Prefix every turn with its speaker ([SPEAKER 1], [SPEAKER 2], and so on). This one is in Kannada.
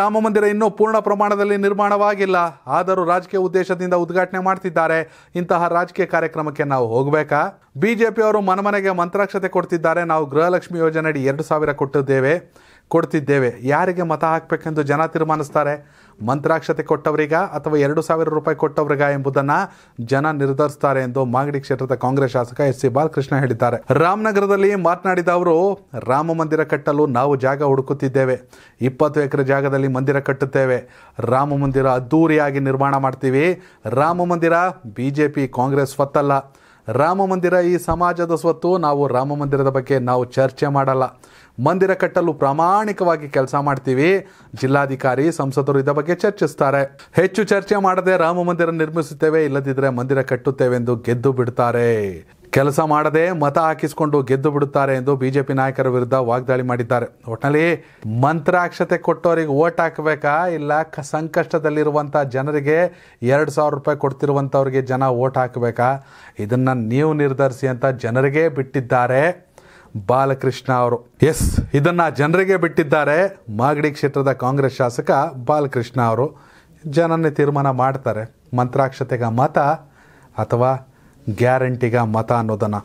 [SPEAKER 1] ರಾಮ ಮಂದಿರ ಇನ್ನೂ ಪೂರ್ಣ ಪ್ರಮಾಣದಲ್ಲಿ ನಿರ್ಮಾಣವಾಗಿಲ್ಲ ಆದರೂ ರಾಜಕೀಯ ಉದ್ದೇಶದಿಂದ ಉದ್ಘಾಟನೆ ಮಾಡ್ತಿದ್ದಾರೆ ಇಂತಹ ರಾಜಕೀಯ ಕಾರ್ಯಕ್ರಮಕ್ಕೆ ನಾವು ಹೋಗಬೇಕಾ ಅವರು ಮನಮನೆಗೆ ಮಂತ್ರಾಕ್ಷತೆ ಕೊಡ್ತಿದ್ದಾರೆ ನಾವು ಗೃಹಲಕ್ಷ್ಮಿ ಯೋಜನೆ ಅಡಿ ಎರಡು ಸಾವಿರ ಕೊಟ್ಟಿದ್ದೇವೆ ಕೊಡ್ತಿದ್ದೇವೆ ಯಾರಿಗೆ ಮತ ಹಾಕಬೇಕೆಂದು ಜನ ತೀರ್ಮಾನಿಸ್ತಾರೆ ಮಂತ್ರಾಕ್ಷತೆ ಕೊಟ್ಟವರಿಗ ಅಥವಾ ಎರಡು ಸಾವಿರ ರೂಪಾಯಿ ಕೊಟ್ಟವರಿಗ ಎಂಬುದನ್ನು ಜನ ನಿರ್ಧರಿಸ್ತಾರೆ ಎಂದು ಮಾಗಡಿ ಕ್ಷೇತ್ರದ ಕಾಂಗ್ರೆಸ್ ಶಾಸಕ ಎಸ್ ಸಿ ಬಾಲಕೃಷ್ಣ ಹೇಳಿದ್ದಾರೆ ರಾಮನಗರದಲ್ಲಿ ಮಾತನಾಡಿದ ಅವರು ರಾಮ ಮಂದಿರ ಕಟ್ಟಲು ನಾವು ಜಾಗ ಹುಡುಕುತ್ತಿದ್ದೇವೆ ಇಪ್ಪತ್ತು ಎಕರೆ ಜಾಗದಲ್ಲಿ ಮಂದಿರ ಕಟ್ಟುತ್ತೇವೆ ರಾಮ ಮಂದಿರ ಅದ್ದೂರಿಯಾಗಿ ನಿರ್ಮಾಣ ಮಾಡ್ತೀವಿ Rama Mandir B J P Congress ಹೊತ್ತಲ್ಲ ರಾಮ ಮಂದಿರ ಈ ಸಮಾಜದ ಸ್ವತ್ತು ನಾವು ರಾಮ ಮಂದಿರದ ಬಗ್ಗೆ ನಾವು ಚರ್ಚೆ ಮಾಡಲ್ಲ ಮಂದಿರ ಕಟ್ಟಲು ಪ್ರಾಮಾಣಿಕವಾಗಿ ಕೆಲಸ ಮಾಡ್ತೀವಿ ಜಿಲ್ಲಾಧಿಕಾರಿ ಸಂಸದರು ಇದರ ಬಗ್ಗೆ ಚರ್ಚಿಸ್ತಾರೆ ಹೆಚ್ಚು ಚರ್ಚೆ ಮಾಡದೆ ರಾಮ ಮಂದಿರ ನಿರ್ಮಿಸುತ್ತೇವೆ ಇಲ್ಲದಿದ್ದರೆ ಮಂದಿರ ಕಟ್ಟುತ್ತೇವೆ ಎಂದು ಗೆದ್ದು ಬಿಡ್ತಾರೆ ಕೆಲಸ ಮಾಡದೆ ಮತ ಹಾಕಿಸಿಕೊಂಡು ಗೆದ್ದು ಬಿಡುತ್ತಾರೆ ಎಂದು ಬಿಜೆಪಿ ನಾಯಕರ ವಿರುದ್ಧ ವಾಗ್ದಾಳಿ ಮಾಡಿದ್ದಾರೆ ಒಟ್ಟಿನಲ್ಲಿ ಮಂತ್ರಾಕ್ಷತೆ ಕೊಟ್ಟವರಿಗೆ ಓಟ್ ಹಾಕಬೇಕಾ ಇಲ್ಲ ಸಂಕಷ್ಟದಲ್ಲಿರುವಂಥ ಜನರಿಗೆ ಎರಡು ಸಾವಿರ ರೂಪಾಯಿ ಕೊಡ್ತಿರುವಂಥವ್ರಿಗೆ ಜನ ಓಟ್ ಹಾಕಬೇಕಾ ಇದನ್ನು ನೀವು ನಿರ್ಧರಿಸಿ ಅಂತ ಜನರಿಗೆ ಬಿಟ್ಟಿದ್ದಾರೆ ಬಾಲಕೃಷ್ಣ ಅವರು ಎಸ್ ಇದನ್ನು ಜನರಿಗೆ ಬಿಟ್ಟಿದ್ದಾರೆ ಮಾಗಡಿ ಕ್ಷೇತ್ರದ ಕಾಂಗ್ರೆಸ್ ಶಾಸಕ ಬಾಲಕೃಷ್ಣ ಅವರು ಜನನೇ ತೀರ್ಮಾನ ಮಾಡ್ತಾರೆ ಮಂತ್ರಾಕ್ಷತೆಗ ಮತ ಅಥವಾ ಗ್ಯಾರಂಟಿಗ ಮತ ಅನ್ನೋದನ್ನು